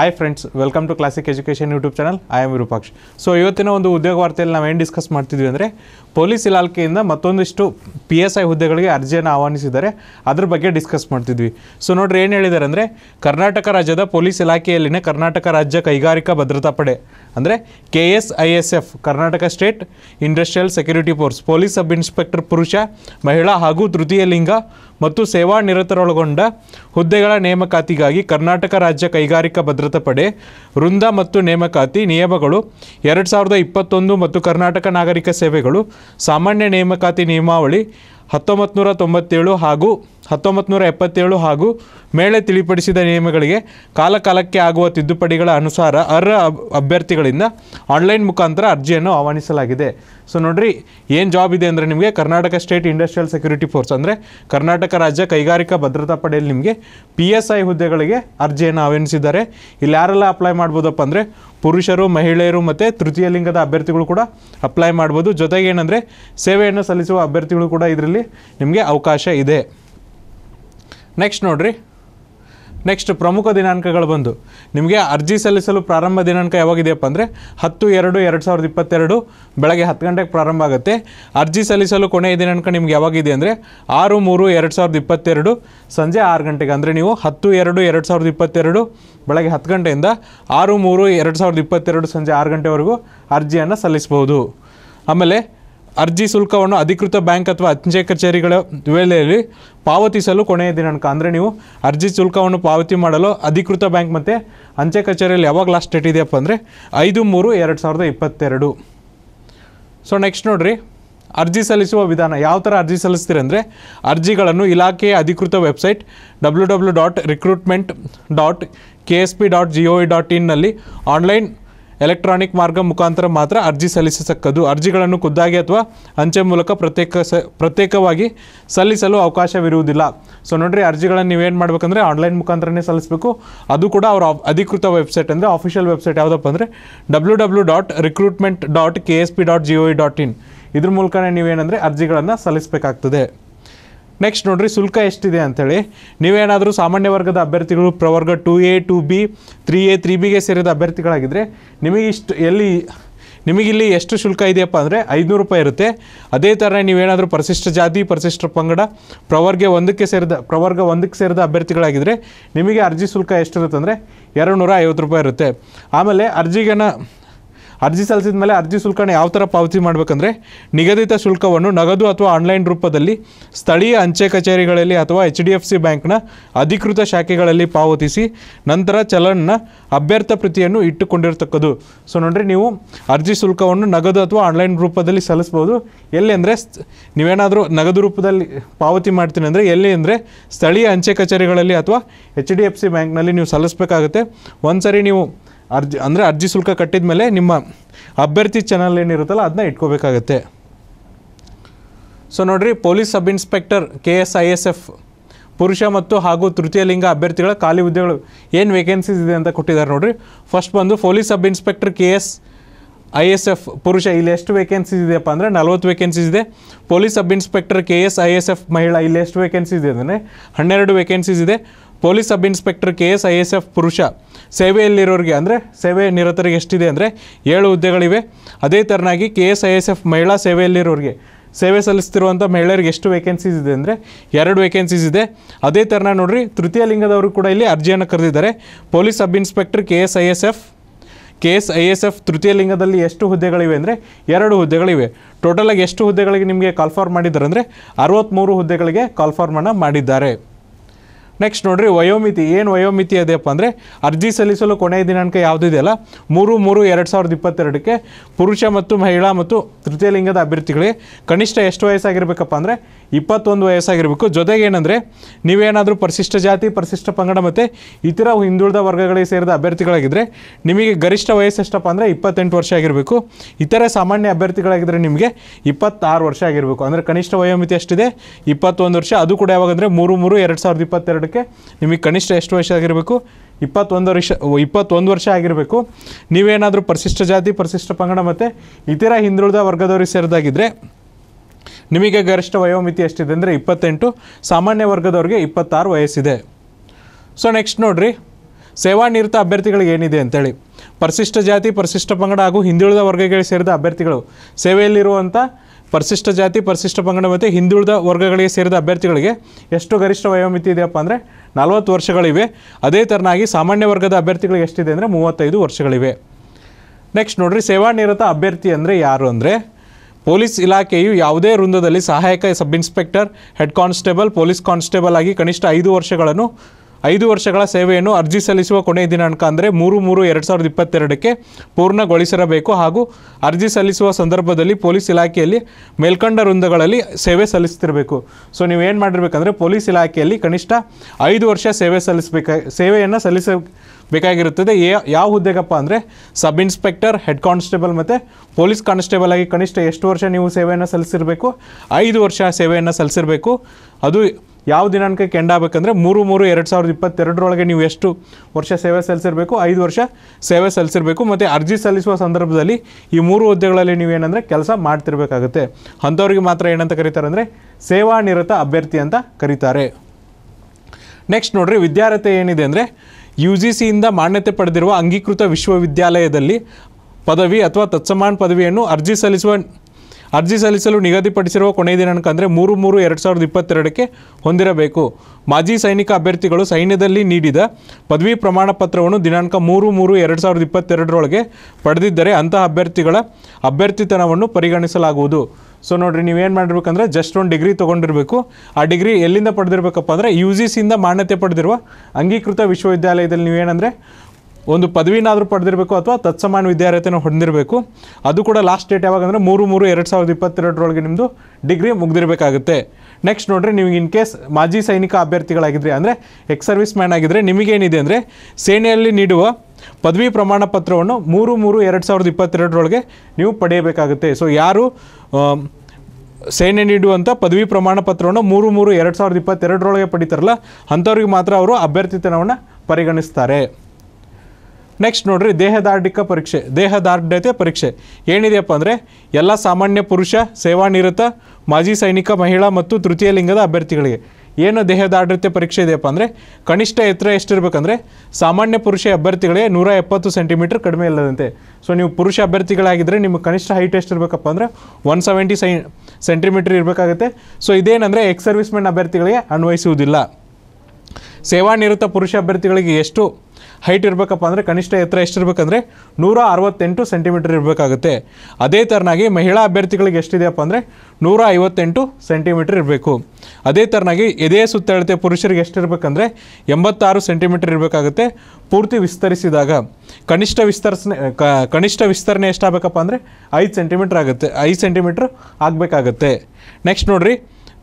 hi friends welcome to classic education YouTube channel I am Virupaksh so ಇವತ್ತಿನ ಒಂದು ಉದ್ಯೋಗ ವಾರ್ತೆಯಲ್ಲಿ ನಾವು ಏನು ಡಿಸ್ಕಸ್ ಮಾಡ್ತಿದ್ವಿ ಅಂದರೆ ಪೊಲೀಸ್ ಇಲಾಖೆಯಿಂದ ಮತ್ತೊಂದಿಷ್ಟು ಪಿ ಎಸ್ ಐ ಹುದ್ದೆಗಳಿಗೆ ಅರ್ಜಿಯನ್ನು ಆಹ್ವಾನಿಸಿದ್ದಾರೆ ಅದ್ರ ಬಗ್ಗೆ ಡಿಸ್ಕಸ್ ಮಾಡ್ತಿದ್ವಿ ಸೊ ನೋಡ್ರಿ ಏನು ಹೇಳಿದ್ದಾರೆ ಅಂದರೆ ಕರ್ನಾಟಕ ರಾಜ್ಯದ ಪೊಲೀಸ್ ಇಲಾಖೆಯಲ್ಲಿನ ಕರ್ನಾಟಕ ರಾಜ್ಯ ಕೈಗಾರಿಕಾ ಭದ್ರತಾ ಪಡೆ ಅಂದರೆ K S I S F Karnataka state industrial security force police sub inspector ಪುರುಷ ಮಹಿಳಾ ಹಾಗೂ ತೃತೀಯ ಲಿಂಗ ಮತ್ತು ಸೇವಾ ನಿರತರೊಳಗೊಂಡ ಹುದ್ದೆಗಳ ನೇಮಕಾತಿಗಾಗಿ ಕರ್ನಾಟಕ ರಾಜ್ಯ ಕೈಗಾರಿಕಾ ಭದ್ರತಾ ಭದ್ರತಾ ಪಡೆ ವೃಂದ ಮತ್ತು ನೇಮಕಾತಿ ನಿಯಮಗಳು ಎರಡು ಸಾವಿರದ ಇಪ್ಪತ್ತೊಂದು ಮತ್ತು ಕರ್ನಾಟಕ ನಾಗರಿಕ ಸೇವೆಗಳು ಸಾಮಾನ್ಯ ನೇಮಕಾತಿ ನಿಯಮಾವಳಿ ಹತ್ತೊಂಬತ್ತು ನೂರ ತೊಂಬತ್ತೇಳು ಹಾಗೂ ಹತ್ತೊಂಬತ್ತು ನೂರ ಎಪ್ಪತ್ತೇಳು ಹಾಗೂ ಮೇಳೆ ತಿಳಿಪಡಿಸಿದ ನಿಯಮಗಳಿಗೆ ಕಾಲಕಾಲಕ್ಕೆ ಆಗುವ ತಿದ್ದುಪಡಿಗಳ ಅನುಸಾರ ಅರ್ಹ ಅಭ್ಯರ್ಥಿಗಳಿಂದ ಆನ್ಲೈನ್ ಮುಖಾಂತರ ಅರ್ಜಿಯನ್ನು ಆಹ್ವಾನಿಸಲಾಗಿದೆ ಸೊ ನೋಡ್ರಿ ಏನು ಜಾಬ್ ಇದೆ ಅಂದರೆ ನಿಮಗೆ Karnataka state industrial security force ಅಂದರೆ ಕರ್ನಾಟಕ ರಾಜ್ಯ ಕೈಗಾರಿಕಾ ಭದ್ರತಾ ಪಡೆಯಲ್ಲಿ ನಿಮಗೆ ಪಿ ಎಸ್ ಐ ಹುದ್ದೆಗಳಿಗೆ ಅರ್ಜಿಯನ್ನು ಆಹ್ವಾನಿಸಿದ್ದಾರೆ ಇಲ್ಲಿ ಯಾರೆಲ್ಲ ಅಪ್ಲೈ ಮಾಡ್ಬೋದಪ್ಪ ಅಂದರೆ ಪುರುಷರು ಮಹಿಳೆಯರು ಮತ್ತು ತೃತೀಯ ಲಿಂಗದ ಅಭ್ಯರ್ಥಿಗಳು ಕೂಡ ಅಪ್ಲೈ ಮಾಡ್ಬೋದು ಜೊತೆಗೆ ಏನಂದರೆ ಸೇವೆಯನ್ನು ಸಲ್ಲಿಸುವ ಅಭ್ಯರ್ಥಿಗಳು ಕೂಡ ಇದರಲ್ಲಿ ನಿಮಗೆ ಅವಕಾಶ ಇದೆ ನೆಕ್ಸ್ಟ್ ನೋಡಿರಿ ನೆಕ್ಸ್ಟ್ ಪ್ರಮುಖ ದಿನಾಂಕಗಳು ಬಂದು ನಿಮಗೆ ಅರ್ಜಿ ಸಲ್ಲಿಸಲು ಪ್ರಾರಂಭ ದಿನಾಂಕ ಯಾವಾಗಿದೆಯಪ್ಪ ಅಂದರೆ ಹತ್ತು ಎರಡು ಎರಡು ಸಾವಿರದ ಇಪ್ಪತ್ತೆರಡು ಬೆಳಗ್ಗೆ ಹತ್ತು ಗಂಟೆಗೆ ಪ್ರಾರಂಭ ಆಗುತ್ತೆ ಅರ್ಜಿ ಸಲ್ಲಿಸಲು ಕೊನೆಯ ದಿನಾಂಕ ನಿಮ್ಗೆ ಯಾವಾಗಿದೆ ಅಂದರೆ ಆರು ಮೂರು ಎರಡು ಸಾವಿರದ ಇಪ್ಪತ್ತೆರಡು ಸಂಜೆ ಆರು ಗಂಟೆಗೆ ಅಂದರೆ ನೀವು ಹತ್ತು ಎರಡು ಎರಡು ಸಾವಿರದ ಇಪ್ಪತ್ತೆರಡು ಬೆಳಗ್ಗೆ ಹತ್ತು ಗಂಟೆಯಿಂದ ಆರು ಮೂರು ಎರಡು ಸಾವಿರದ ಇಪ್ಪತ್ತೆರಡು ಸಂಜೆ ಆರು ಗಂಟೆವರೆಗೂ ಅರ್ಜಿಯನ್ನು ಸಲ್ಲಿಸ್ಬೋದು ಆಮೇಲೆ ಅರ್ಜಿ ಶುಲ್ಕವನ್ನು ಅಧಿಕೃತ ಬ್ಯಾಂಕ್ ಅಥವಾ ಅಂಚೆ ಕಚೇರಿಗಳ ವೇಳೆಯಲ್ಲಿ ಪಾವತಿಸಲು ಕೊನೆಯ ದಿನಾಂಕ ಅಂದರೆ ನೀವು ಅರ್ಜಿ ಶುಲ್ಕವನ್ನು ಪಾವತಿ ಮಾಡಲು ಅಧಿಕೃತ ಬ್ಯಾಂಕ್ ಮತ್ತು ಅಂಚೆ ಕಚೇರಿಯಲ್ಲಿ ಯಾವಾಗ ಲಾಸ್ಟ್ ಡೇಟ್ ಇದೆಯಪ್ಪ ಅಂದರೆ ಐದು ಮೂರು ಎರಡು ಸಾವಿರದ ಇಪ್ಪತ್ತೆರಡು ಸೊ ನೆಕ್ಸ್ಟ್ ನೋಡಿರಿ ಅರ್ಜಿ ಸಲ್ಲಿಸುವ ವಿಧಾನ ಯಾವ ಥರ ಅರ್ಜಿ ಸಲ್ಲಿಸ್ತೀರಿ ಅಂದರೆ ಅರ್ಜಿಗಳನ್ನು ಇಲಾಖೆಯ ಅಧಿಕೃತ website W W dot recruitment dot K S P dot G O dot ಇನ್ನಲ್ಲಿ ಆನ್ಲೈನ್ ಎಲೆಕ್ಟ್ರಾನಿಕ್ ಮಾರ್ಗ ಮುಖಾಂತರ ಮಾತ್ರ ಅರ್ಜಿ ಸಲ್ಲಿಸತಕ್ಕದ್ದು ಅರ್ಜಿಗಳನ್ನು ಖುದ್ದಾಗಿ ಅಥವಾ ಅಂಚೆ ಮೂಲಕ ಪ್ರತ್ಯೇಕ ಸ ಪ್ರತ್ಯೇಕವಾಗಿ ಸಲ್ಲಿಸಲು ಅವಕಾಶವಿರುವುದಿಲ್ಲ ಸೊ ನೋಡ್ರಿ ಅರ್ಜಿಗಳನ್ನು ನೀವೇನು ಮಾಡಬೇಕಂದ್ರೆ ಆನ್ಲೈನ್ ಮುಖಾಂತರನೇ ಸಲ್ಲಿಸಬೇಕು ಅದು ಕೂಡ ಅವರ ಅಧಿಕೃತ ವೆಬ್ಸೈಟ್ ಅಂದರೆ ಆಫಿಷಿಯಲ್ ವೆಬ್ಸೈಟ್ ಯಾವುದಪ್ಪ ಅಂದರೆ W W dot recruitment dot K S P dot G O dot in ಇದ್ರ ಮೂಲಕನೇ ನೀವೇನಂದರೆ ಅರ್ಜಿಗಳನ್ನು ಸಲ್ಲಿಸಬೇಕಾಗ್ತದೆ ನೆಕ್ಸ್ಟ್ ನೋಡ್ರಿ ಶುಲ್ಕ ಎಷ್ಟಿದೆ ಅಂಥೇಳಿ ನೀವೇನಾದರೂ ಸಾಮಾನ್ಯ ವರ್ಗದ ಅಭ್ಯರ್ಥಿಗಳು ಪ್ರವರ್ಗ two A two B three A three ಬಿಗೆ ಸೇರಿದ ಅಭ್ಯರ್ಥಿಗಳಾಗಿದ್ದರೆ ನಿಮಗೆ ಇಷ್ಟು ಎಲ್ಲಿ ನಿಮಗಿಲ್ಲಿ ಎಷ್ಟು ಶುಲ್ಕ ಇದೆಯಪ್ಪ ಅಂದರೆ ಐದುನೂರು ರೂಪಾಯಿ ಇರುತ್ತೆ ಅದೇ ಥರ ನೀವೇನಾದರೂ ಪರಿಶಿಷ್ಟ ಜಾತಿ ಪರಿಶಿಷ್ಟ ಪಂಗಡ ಪ್ರವರ್ಗ ಒಂದಕ್ಕೆ ಸೇರಿದ ಪ್ರವರ್ಗ ಒಂದಕ್ಕೆ ಸೇರಿದ ಅಭ್ಯರ್ಥಿಗಳಾಗಿದ್ದರೆ ನಿಮಗೆ ಅರ್ಜಿ ಶುಲ್ಕ ಎಷ್ಟಿರುತ್ತೆ ಅಂದರೆ ಎರಡು ನೂರ ಐವತ್ತು ರೂಪಾಯಿ ಇರುತ್ತೆ ಆಮೇಲೆ ಅರ್ಜಿಗೆನ ಅರ್ಜಿ ಸಲ್ಲಿಸಿದ ಮೇಲೆ ಅರ್ಜಿ ಶುಲ್ಕನ ಯಾವ ಥರ ಪಾವತಿ ಮಾಡಬೇಕಂದ್ರೆ ನಿಗದಿತ ಶುಲ್ಕವನ್ನು ನಗದು ಅಥವಾ ಆನ್ಲೈನ್ ರೂಪದಲ್ಲಿ ಸ್ಥಳೀಯ ಅಂಚೆ ಕಚೇರಿಗಳಲ್ಲಿ ಅಥವಾ ಎಚ್ ಡಿ ಎಫ್ ಸಿ ಬ್ಯಾಂಕ್ನ ಅಧಿಕೃತ ಶಾಖೆಗಳಲ್ಲಿ ಪಾವತಿಸಿ ನಂತರ ಚಲನ್ನ ಅಭ್ಯರ್ಥ ಪ್ರತಿಯನ್ನು ಇಟ್ಟುಕೊಂಡಿರ್ತಕ್ಕದ್ದು ಸೊ ನೋಡ್ರಿ ನೀವು ಅರ್ಜಿ ಶುಲ್ಕವನ್ನು ನಗದು ಅಥವಾ ಆನ್ಲೈನ್ ರೂಪದಲ್ಲಿ ಸಲ್ಲಿಸ್ಬೋದು ಎಲ್ಲಿ ಅಂದರೆ ನೀವೇನಾದರೂ ನಗದು ರೂಪದಲ್ಲಿ ಪಾವತಿ ಮಾಡ್ತೀನಿ ಅಂದರೆ ಎಲ್ಲಿ ಅಂದರೆ ಸ್ಥಳೀಯ ಅಂಚೆ ಕಚೇರಿಗಳಲ್ಲಿ ಅಥವಾ ಎಚ್ ಡಿ ಎಫ್ ಸಿ ಬ್ಯಾಂಕ್ನಲ್ಲಿ ನೀವು ಸಲ್ಲಿಸಬೇಕಾಗುತ್ತೆ ಒಂದು ಸರಿ ನೀವು ಅರ್ಜಿ ಅಂದರೆ ಅರ್ಜಿ ಶುಲ್ಕ ಕಟ್ಟಿದ ಮೇಲೆ ನಿಮ್ಮ ಅಭ್ಯರ್ಥಿ ಚಾನಲ್ ಏನಿರುತ್ತಲ್ಲ ಅದನ್ನ ಇಟ್ಕೋಬೇಕಾಗತ್ತೆ ಸೊ ನೋಡಿರಿ police sub inspector K S I S F ಪುರುಷ ಮತ್ತು ಹಾಗೂ ತೃತೀಯ ಲಿಂಗ ಅಭ್ಯರ್ಥಿಗಳ ಖಾಲಿ ಹುದ್ದೆಗಳು ಏನು ವೇಕೆನ್ಸೀಸ್ ಇದೆ ಅಂತ ಕೊಟ್ಟಿದ್ದಾರೆ ನೋಡಿರಿ ಫಸ್ಟ್ ಬಂದು police sub inspector K S I S F ಪುರುಷ ಇಲ್ಲಿ ಎಷ್ಟು ವೇಕೆನ್ಸೀಸ್ ಇದೆಯಪ್ಪ ಅಂದರೆ ನಲ್ವತ್ತು ವೇಕೆನ್ಸೀಸ್ ಇದೆ police sub inspector K S I S F ಮಹಿಳಾ ಇಲ್ಲಿ ಎಷ್ಟು ವೇಕೆನ್ಸೀಸ್ ಇದೆ ಅಂದರೆ ಹನ್ನೆರಡು ವೇಕೆನ್ಸೀಸ್ ಇದೆ police sub inspector K S I S F ಪುರುಷ ಸೇವೆಯಲ್ಲಿರೋರಿಗೆ ಅಂದರೆ ಸೇವೆ ನಿರತರಿಗೆ ಎಷ್ಟಿದೆ ಅಂದರೆ ಏಳು ಹುದ್ದೆಗಳಿವೆ ಅದೇ ಥರನಾಗಿ K S I S F ಮಹಿಳಾ ಸೇವೆಯಲ್ಲಿರೋರಿಗೆ ಸೇವೆ ಸಲ್ಲಿಸ್ತಿರುವಂಥ ಮಹಿಳೆಯರಿಗೆ ಎಷ್ಟು ವೇಕೆನ್ಸೀಸ್ ಇದೆ ಅಂದರೆ ಎರಡು ವೇಕೆನ್ಸೀಸ್ ಇದೆ ಅದೇ ಥರನ ನೋಡಿರಿ ತೃತೀಯ ಲಿಂಗದವರು ಕೂಡ ಇಲ್ಲಿ ಅರ್ಜಿಯನ್ನು ಕರೆದಿದ್ದಾರೆ police sub inspector K S I S F K S I S F ತೃತೀಯ ಲಿಂಗದಲ್ಲಿ ಎಷ್ಟು ಹುದ್ದೆಗಳಿವೆ ಅಂದರೆ ಎರಡು ಹುದ್ದೆಗಳಿವೆ ಟೋಟಲಾಗಿ ಎಷ್ಟು ಹುದ್ದೆಗಳಿಗೆ ನಿಮಗೆ ಕಾಲ್ಫಾರ್ಮ್ ಮಾಡಿದ್ದಾರೆ ಅಂದರೆ ಅರವತ್ತ್ಮೂರು ಹುದ್ದೆಗಳಿಗೆ ಕಾಲ್ಫಾರ್ಮನ್ನು ಮಾಡಿದ್ದಾರೆ ನೆಕ್ಸ್ಟ್ ನೋಡಿರಿ ವಯೋಮಿತಿ ಏನು ವಯೋಮಿತಿ ಅದೆಯಪ್ಪ ಅಂದರೆ ಅರ್ಜಿ ಸಲ್ಲಿಸಲು ಕೊನೆಯ ದಿನಾಂಕ ಯಾವುದಿದೆಯಲ್ಲ ಮೂರು ಮೂರು ಎರಡು ಸಾವಿರದ ಇಪ್ಪತ್ತೆರಡಕ್ಕೆ ಪುರುಷ ಮತ್ತು ಮಹಿಳಾ ಮತ್ತು ತೃತೀಯ ಲಿಂಗದ ಅಭ್ಯರ್ಥಿಗಳಿಗೆ ಕನಿಷ್ಠ ಎಷ್ಟು ವಯಸ್ಸಾಗಿರಬೇಕಪ್ಪ ಅಂದರೆ ಇಪ್ಪತ್ತೊಂದು ವಯಸ್ಸಾಗಿರಬೇಕು ಜೊತೆಗೆ ಏನಂದರೆ ನೀವೇನಾದರೂ ಪರಿಶಿಷ್ಟ ಜಾತಿ ಪರಿಶಿಷ್ಟ ಪಂಗಡ ಮತ್ತು ಇತರ ಹಿಂದುಳಿದ ವರ್ಗಗಳಿಗೆ ಸೇರಿದ ಅಭ್ಯರ್ಥಿಗಳಾಗಿದ್ದರೆ ನಿಮಗೆ ಗರಿಷ್ಠ ವಯಸ್ಸು ಎಷ್ಟಪ್ಪ ಅಂದರೆ ಇಪ್ಪತ್ತೆಂಟು ವರ್ಷ ಆಗಿರಬೇಕು ಇತರೆ ಸಾಮಾನ್ಯ ಅಭ್ಯರ್ಥಿಗಳಾಗಿದ್ದರೆ ನಿಮಗೆ ಇಪ್ಪತ್ತಾರು ವರ್ಷ ಆಗಿರಬೇಕು ಅಂದರೆ ಕನಿಷ್ಠ ವಯೋಮಿತಿ ಎಷ್ಟಿದೆ ಇಪ್ಪತ್ತೊಂದು ವರ್ಷ ಅದು ಕೂಡ ಯಾವಾಗಂದರೆ ಮೂರು ಮೂರು ಎರಡು ಸಾವಿರದ ಇಪ್ಪತ್ತೆರಡಕ್ಕೆ ನಿಮಗೆ ಕನಿಷ್ಠ ಎಷ್ಟು ವಯಸ್ಸು ಆಗಿರಬೇಕು ಇಪ್ಪತ್ತೊಂದು ವರ್ಷ ಇಪ್ಪತ್ತೊಂದು ವರ್ಷ ಆಗಿರಬೇಕು ನೀವೇನಾದರೂ ಪರಿಶಿಷ್ಟ ಜಾತಿ ಪರಿಶಿಷ್ಟ ಪಂಗಡ ಮತ್ತು ಇತರ ಹಿಂದುಳಿದ ವರ್ಗದವರಿಗೆ ಸೇರಿದಾಗಿದ್ದರೆ ನಿಮಗೆ ಗರಿಷ್ಠ ವಯೋಮಿತಿ ಎಷ್ಟಿದೆ ಅಂದರೆ ಇಪ್ಪತ್ತೆಂಟು ಸಾಮಾನ್ಯ ವರ್ಗದವ್ರಿಗೆ ಇಪ್ಪತ್ತಾರು ವಯಸ್ಸಿದೆ ಸೊ ನೆಕ್ಸ್ಟ್ ನೋಡಿರಿ ಸೇವಾನಿರತ ಅಭ್ಯರ್ಥಿಗಳಿಗೆ ಏನಿದೆ ಅಂತೇಳಿ ಪರಿಶಿಷ್ಟ ಜಾತಿ ಪರಿಶಿಷ್ಟ ಪಂಗಡ ಹಾಗೂ ಹಿಂದುಳಿದ ವರ್ಗಗಳಿಗೆ ಸೇರಿದ ಅಭ್ಯರ್ಥಿಗಳು ಸೇವೆಯಲ್ಲಿರುವಂಥ ಪರಿಶಿಷ್ಟ ಜಾತಿ ಪರಿಶಿಷ್ಟ ಪಂಗಡ ಮತ್ತು ಹಿಂದುಳಿದ ವರ್ಗಗಳಿಗೆ ಸೇರಿದ ಅಭ್ಯರ್ಥಿಗಳಿಗೆ ಎಷ್ಟು ಗರಿಷ್ಠ ವಯೋಮಿತಿ ಇದೆಯಪ್ಪ ಅಂದರೆ ನಲವತ್ತು ವರ್ಷಗಳಿವೆ ಅದೇ ಥರನಾಗಿ ಸಾಮಾನ್ಯ ವರ್ಗದ ಅಭ್ಯರ್ಥಿಗಳಿಗೆ ಎಷ್ಟಿದೆ ಅಂದರೆ ಮೂವತ್ತೈದು ವರ್ಷಗಳಿವೆ ನೆಕ್ಸ್ಟ್ ನೋಡಿರಿ ಸೇವಾನಿರತ ಅಭ್ಯರ್ಥಿ ಅಂದರೆ ಯಾರು ಅಂದರೆ ಪೊಲೀಸ್ ಇಲಾಖೆಯು ಯಾವುದೇ ವೃಂದದಲ್ಲಿ ಸಹಾಯಕ sub inspector head constable police constable ಆಗಿ ಕನಿಷ್ಠ ಐದು ವರ್ಷಗಳನ್ನು ಐದು ವರ್ಷಗಳ ಸೇವೆಯನ್ನು ಅರ್ಜಿ ಸಲ್ಲಿಸುವ ಕೊನೆಯ ದಿನಾಂಕ ಅಂದರೆ ಮೂರು ಮೂರು ಎರಡು ಸಾವಿರದ ಇಪ್ಪತ್ತೆರಡಕ್ಕೆ ಪೂರ್ಣಗೊಳಿಸಿರಬೇಕು ಹಾಗೂ ಅರ್ಜಿ ಸಲ್ಲಿಸುವ ಸಂದರ್ಭದಲ್ಲಿ ಪೊಲೀಸ್ ಇಲಾಖೆಯಲ್ಲಿ ಮೇಲ್ಕಂಡ ವೃಂದಗಳಲ್ಲಿ ಸೇವೆ ಸಲ್ಲಿಸ್ತಿರಬೇಕು ಸೊ ನೀವು ಏನು ಮಾಡಿರಬೇಕಂದ್ರೆ ಪೊಲೀಸ್ ಇಲಾಖೆಯಲ್ಲಿ ಕನಿಷ್ಠ ಐದು ವರ್ಷ ಸೇವೆ ಸಲ್ಲಿಸಬೇಕಾ ಸೇವೆಯನ್ನು ಸಲ್ಲಿಸ ಬೇಕಾಗಿರುತ್ತದೆ ಯಾವ ಹುದ್ದೆಗಪ್ಪ ಅಂದರೆ ಸಬ್ ಇನ್ಸ್ಪೆಕ್ಟರ್ ಹೆಡ್ ಕಾನ್ಸ್ಟೇಬಲ್ ಮತ್ತು ಪೊಲೀಸ್ ಕಾನ್ಸ್ಟೇಬಲ್ ಆಗಿ ಕನಿಷ್ಠ ಎಷ್ಟು ವರ್ಷ ನೀವು ಸೇವೆಯನ್ನು ಸಲ್ಲಿಸಿರಬೇಕು ಐದು ವರ್ಷ ಸೇವೆಯನ್ನು ಸಲ್ಲಿಸಿರಬೇಕು ಅದು ಯಾವ ದಿನಾಂಕಕ್ಕೆ ಕೆಂಡಾಗಬೇಕಂದ್ರೆ ಮೂರು ಮೂರು ಎರಡು ಸಾವಿರದ ಇಪ್ಪತ್ತೆರಡರೊಳಗೆ ನೀವು ಎಷ್ಟು ವರ್ಷ ಸೇವೆ ಸಲ್ಲಿಸಿರಬೇಕು ಐದು ವರ್ಷ ಸೇವೆ ಸಲ್ಲಿಸಿರಬೇಕು ಮತ್ತು ಅರ್ಜಿ ಸಲ್ಲಿಸುವ ಸಂದರ್ಭದಲ್ಲಿ ಈ ಮೂರು ಹುದ್ದೆಗಳಲ್ಲಿ ನೀವೇನಂದರೆ ಕೆಲಸ ಮಾಡ್ತಿರಬೇಕಾಗುತ್ತೆ ಅಂಥವ್ರಿಗೆ ಮಾತ್ರ ಏನಂತ ಕರೀತಾರೆ ಅಂದರೆ ಸೇವಾನಿರತ ಅಭ್ಯರ್ಥಿ ಅಂತ ಕರೀತಾರೆ ನೆಕ್ಸ್ಟ್ ನೋಡಿರಿ ವಿದ್ಯಾರ್ಹತೆ ಏನಿದೆ ಅಂದರೆ ಯು ಜಿ ಸಿಯಿಂದ ಮಾನ್ಯತೆ ಪಡೆದಿರುವ ಅಂಗೀಕೃತ ವಿಶ್ವವಿದ್ಯಾಲಯದಲ್ಲಿ ಪದವಿ ಅಥವಾ ತತ್ಸಮಾನ್ ಪದವಿಯನ್ನು ಅರ್ಜಿ ಸಲ್ಲಿಸುವ ಅರ್ಜಿ ಸಲ್ಲಿಸಲು ನಿಗದಿಪಡಿಸಿರುವ ಕೊನೆಯ ದಿನಾಂಕ ಅಂದರೆ ಮೂರು ಮೂರು ಎರಡು ಸಾವಿರದ ಇಪ್ಪತ್ತೆರಡಕ್ಕೆ ಹೊಂದಿರಬೇಕು ಮಾಜಿ ಸೈನಿಕ ಅಭ್ಯರ್ಥಿಗಳು ಸೈನ್ಯದಲ್ಲಿ ನೀಡಿದ ಪದವಿ ಪ್ರಮಾಣ ಪತ್ರವನ್ನು ದಿನಾಂಕ ಮೂರು ಮೂರು ಎರಡು ಸಾವಿರದ ಇಪ್ಪತ್ತೆರಡರೊಳಗೆ ಪಡೆದಿದ್ದರೆ ಅಂತಹ ಅಭ್ಯರ್ಥಿಗಳ ಅಭ್ಯರ್ಥಿತನವನ್ನು ಪರಿಗಣಿಸಲಾಗುವುದು ಸೊ ನೋಡಿರಿ ನೀವೇನು ಮಾಡಿರ್ಬೇಕಂದ್ರೆ ಜಸ್ಟ್ ಒಂದು ಡಿಗ್ರಿ ತೊಗೊಂಡಿರಬೇಕು ಆ ಡಿಗ್ರಿ ಎಲ್ಲಿಂದ ಪಡೆದಿರಬೇಕಪ್ಪ ಅಂದರೆ ಯು ಜಿ ಸಿಯಿಂದ ಮಾನ್ಯತೆ ಪಡೆದಿರುವ ಅಂಗೀಕೃತ ವಿಶ್ವವಿದ್ಯಾಲಯದಲ್ಲಿ ನೀವೇನಂದರೆ ಒಂದು ಪದವಿನಾದರೂ ಪಡೆದಿರಬೇಕು ಅಥವಾ ತತ್ಸಮಾನ ವಿದ್ಯಾರ್ಹತೆಯನ್ನು ಹೊಂದಿರಬೇಕು ಅದು ಕೂಡ ಲಾಸ್ಟ್ ಡೇಟ್ ಯಾವಾಗ ಮೂರು ಮೂರು ಎರಡು ಸಾವಿರದ ಇಪ್ಪತ್ತೆರಡರೊಳಗೆ ನಿಮ್ಮದು ಡಿಗ್ರಿ ಮುಗ್ದಿರಬೇಕಾಗುತ್ತೆ ನೆಕ್ಸ್ಟ್ ನೋಡಿರಿ ನೀವು ಇನ್ ಕೇಸ್ ಮಾಜಿ ಸೈನಿಕ ಅಭ್ಯರ್ಥಿಗಳಾಗಿದ್ದರೆ ಅಂದರೆ ಎಕ್ಸ್ ಸರ್ವಿಸ್ ಮ್ಯಾನ್ ಆಗಿದ್ದರೆ ನಿಮಗೇನಿದೆ ಅಂದರೆ ಸೇನೆಯಲ್ಲಿ ನೀಡುವ ಪದವಿ ಪ್ರಮಾಣ ಪತ್ರವನ್ನು ಮೂರು ಮೂರು ಎರಡು ಸಾವಿರದ ಇಪ್ಪತ್ತೆರಡರೊಳಗೆ ನೀವು ಪಡೆಯಬೇಕಾಗುತ್ತೆ ಸೊ ಯಾರು ಸೇನೆ ನೀಡುವಂಥ ಪದವಿ ಪ್ರಮಾಣ ಪತ್ರವನ್ನು ಮೂರು ಮೂರು ಎರಡು ಸಾವಿರದ ಇಪ್ಪತ್ತೆರಡರೊಳಗೆ ಪಡಿತಾರಲ್ಲ ಅಂಥವ್ರಿಗೆ ಮಾತ್ರ ಅವರು ಅಭ್ಯರ್ಥಿತನವನ್ನು ಪರಿಗಣಿಸ್ತಾರೆ ನೆಕ್ಸ್ಟ್ ನೋಡ್ರಿ ದೇಹದಾರ್ಢಿಕ ಪರೀಕ್ಷೆ ದೇಹದಾರ್ಢ್ಯತೆ ಪರೀಕ್ಷೆ ಏನಿದೆಯಪ್ಪ ಅಂದರೆ ಎಲ್ಲ ಸಾಮಾನ್ಯ ಪುರುಷ ಸೇವಾನಿರತ ಮಾಜಿ ಸೈನಿಕ ಮಹಿಳಾ ಮತ್ತು ತೃತೀಯ ಲಿಂಗದ ಅಭ್ಯರ್ಥಿಗಳಿಗೆ ಏನು ದೇಹದಾರ್ಢ್ಯತೆ ಪರೀಕ್ಷೆ ಇದೆಯಪ್ಪ ಅಂದರೆ ಕನಿಷ್ಠ ಎತ್ತರ ಎಷ್ಟಿರಬೇಕಂದ್ರೆ ಸಾಮಾನ್ಯ ಪುರುಷ ಅಭ್ಯರ್ಥಿಗಳಿಗೆ ನೂರ ಎಪ್ಪತ್ತು ಸೆಂಟಿಮೀಟರ್ ಕಡಿಮೆ ಇಲ್ಲದಂತೆ ಸೊ ನೀವು ಪುರುಷ ಅಭ್ಯರ್ಥಿಗಳಾಗಿದ್ದರೆ ನಿಮ್ಮ ಕನಿಷ್ಠ ಹೈಟ್ ಎಷ್ಟಿರಬೇಕಪ್ಪ ಅಂದರೆ ಒನ್ ಸೆವೆಂಟಿ ಸೈ ಸೆಂಟಿಮೀಟರ್ ಇರಬೇಕಾಗುತ್ತೆ ಸೊ ಇದೇನಂದರೆ ಎಕ್ಸ್ ಸರ್ವಿಸ್ಮೆನ್ ಅಭ್ಯರ್ಥಿಗಳಿಗೆ ಅನ್ವಯಿಸುವುದಿಲ್ಲ ಸೇವಾನಿವೃತ್ತ ಪುರುಷ ಅಭ್ಯರ್ಥಿಗಳಿಗೆ ಎಷ್ಟು ಹೈಟ್ ಇರಬೇಕಪ್ಪ ಅಂದರೆ ಕನಿಷ್ಠ ಎತ್ತರ ಎಷ್ಟಿರಬೇಕಂದ್ರೆ ನೂರ ಅರವತ್ತೆಂಟು ಸೆಂಟಿಮೀಟರ್ ಇರಬೇಕಾಗುತ್ತೆ ಅದೇ ಥರನಾಗಿ ಮಹಿಳಾ ಅಭ್ಯರ್ಥಿಗಳಿಗೆ ಎಷ್ಟಿದೆಯಪ್ಪ ಅಂದರೆ ನೂರ ಐವತ್ತೆಂಟು ಸೆಂಟಿಮೀಟರ್ ಇರಬೇಕು ಅದೇ ಥರನಾಗಿ ಎದೆ ಸುತ್ತಳತೆ ಪುರುಷರಿಗೆ ಎಷ್ಟಿರಬೇಕಂದ್ರೆ ಎಂಬತ್ತಾರು ಸೆಂಟಿಮೀಟರ್ ಇರಬೇಕಾಗುತ್ತೆ ಪೂರ್ತಿ ವಿಸ್ತರಿಸಿದಾಗ ಕನಿಷ್ಠ ವಿಸ್ತರಿಸನೆ ಕನಿಷ್ಠ ವಿಸ್ತರಣೆ ಎಷ್ಟಾಗಬೇಕಪ್ಪ ಅಂದರೆ ಐದು ಸೆಂಟಿಮೀಟರ್ ಆಗುತ್ತೆ ಐದು ಸೆಂಟಿಮೀಟ್ರ್ ಆಗಬೇಕಾಗತ್ತೆ ನೆಕ್ಸ್ಟ್ ನೋಡಿರಿ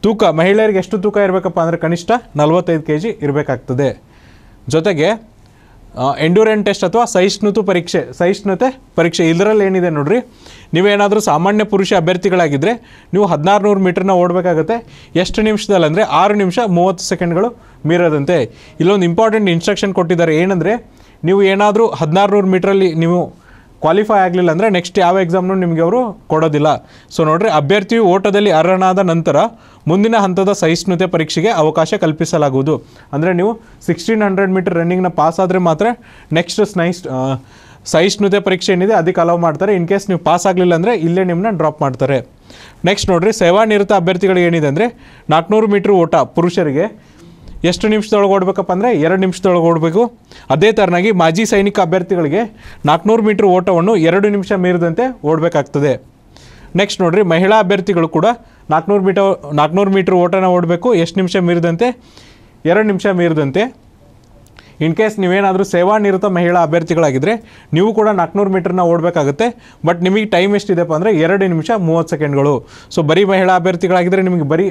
ತೂಕ ಮಹಿಳೆಯರಿಗೆ ಎಷ್ಟು ತೂಕ ಇರಬೇಕಪ್ಪ ಅಂದರೆ ಕನಿಷ್ಠ ನಲ್ವತ್ತೈದು ಕೆ ಜಿ ಇರಬೇಕಾಗ್ತದೆ ಜೊತೆಗೆ ಎಂಡ್ಯೂರೆನ್ ಟೆಸ್ಟ್ ಅಥವಾ ಸಹಿಷ್ಣುತು ಪರೀಕ್ಷೆ ಸಹಿಷ್ಣುತೆ ಪರೀಕ್ಷೆ ಇದರಲ್ಲಿ ಏನಿದೆ ನೋಡ್ರಿ ನೀವೇನಾದರೂ ಸಾಮಾನ್ಯ ಪುರುಷ ಅಭ್ಯರ್ಥಿಗಳಾಗಿದ್ದರೆ ನೀವು ಹದಿನಾರು ನೂರು ಮೀಟ್ರನ್ನ ಓಡಬೇಕಾಗತ್ತೆ ಎಷ್ಟು ನಿಮಿಷದಲ್ಲಿ ಅಂದರೆ ಆರು ನಿಮಿಷ ಮೂವತ್ತು ಸೆಕೆಂಡ್ಗಳು ಮೀರದಂತೆ ಇಲ್ಲೊಂದು ಇಂಪಾರ್ಟೆಂಟ್ ಇನ್ಸ್ಟ್ರಕ್ಷನ್ ಕೊಟ್ಟಿದ್ದಾರೆ ಏನಂದರೆ ನೀವು ಏನಾದರೂ ಹದಿನಾರು ನೂರು ಮೀಟ್ರಲ್ಲಿ ನೀವು ಕ್ವಾಲಿಫೈ ಆಗಲಿಲ್ಲ ಅಂದರೆ ನೆಕ್ಸ್ಟ್ ಯಾವ ಎಕ್ಸಾಮ್ನು ನಿಮಗೆ ಅವರು ಕೊಡೋದಿಲ್ಲ ಸೊ ನೋಡ್ರಿ ಅಭ್ಯರ್ಥಿಯು ಓಟದಲ್ಲಿ ಅರ್ಹನಾದ ನಂತರ ಮುಂದಿನ ಹಂತದ ಸಹಿಷ್ಣುತೆ ಪರೀಕ್ಷೆಗೆ ಅವಕಾಶ ಕಲ್ಪಿಸಲಾಗುವುದು ಅಂದರೆ ನೀವು ಸಿಕ್ಸ್ಟೀನ್ ಹಂಡ್ರೆಡ್ ಮೀಟರ್ ರನ್ನಿಂಗ್ನ ಪಾಸ್ ಆದರೆ ಮಾತ್ರ ನೆಕ್ಸ್ಟ್ ಸ್ನೈಸ್ ಸಹಿಷ್ಣುತೆ ಪರೀಕ್ಷೆ ಏನಿದೆ ಅದಕ್ಕೆ ಅಲೌ ಮಾಡ್ತಾರೆ ಇನ್ ಕೇಸ್ ನೀವು ಪಾಸ್ ಆಗಲಿಲ್ಲ ಅಂದರೆ ಇಲ್ಲೇ ನಿಮ್ಮನ್ನ ಡ್ರಾಪ್ ಮಾಡ್ತಾರೆ ನೆಕ್ಸ್ಟ್ ನೋಡಿರಿ ಸೇವಾನಿರತ ಅಭ್ಯರ್ಥಿಗಳಿಗೆ ಏನಿದೆ ಅಂದರೆ ನಾಲ್ಕುನೂರು ಮೀಟ್ರ್ ಓಟ ಪುರುಷರಿಗೆ ಎಷ್ಟು ನಿಮಿಷದೊಳಗೆ ಓಡಬೇಕಪ್ಪ ಅಂದರೆ ಎರಡು ನಿಮಿಷದೊಳಗೆ ಓಡಬೇಕು ಅದೇ ಥರನಾಗಿ ಮಾಜಿ ಸೈನಿಕ ಅಭ್ಯರ್ಥಿಗಳಿಗೆ ನಾಲ್ಕುನೂರು ಮೀಟ್ರ್ ಓಟವನ್ನು ಎರಡು ನಿಮಿಷ ಮೀರಿದಂತೆ ಓಡಬೇಕಾಗ್ತದೆ ನೆಕ್ಸ್ಟ್ ನೋಡಿರಿ ಮಹಿಳಾ ಅಭ್ಯರ್ಥಿಗಳು ಕೂಡ ನಾಲ್ಕುನೂರು ಮೀಟರ್ ನಾಲ್ಕುನೂರು ಮೀಟ್ರ್ ಓಟನ ಓಡಬೇಕು ಎಷ್ಟು ನಿಮಿಷ ಮೀರಿದಂತೆ ಎರಡು ನಿಮಿಷ ಮೀರಿದಂತೆ ಇನ್ ಕೇಸ್ ನೀವೇನಾದರೂ ಸೇವಾನಿರತ ಮಹಿಳಾ ಅಭ್ಯರ್ಥಿಗಳಾಗಿದ್ದರೆ ನೀವು ಕೂಡ ನಾಲ್ಕುನೂರು ಮೀಟ್ರನ್ನ ಓಡಬೇಕಾಗುತ್ತೆ ಬಟ್ ನಿಮಗೆ ಟೈಮ್ ಎಷ್ಟಿದೆಪ್ಪ ಅಂದರೆ ಎರಡು ನಿಮಿಷ ಮೂವತ್ತು ಸೆಕೆಂಡ್ಗಳು ಸೊ ಬರೀ ಮಹಿಳಾ ಅಭ್ಯರ್ಥಿಗಳಾಗಿದ್ದರೆ ನಿಮಗೆ ಬರೀ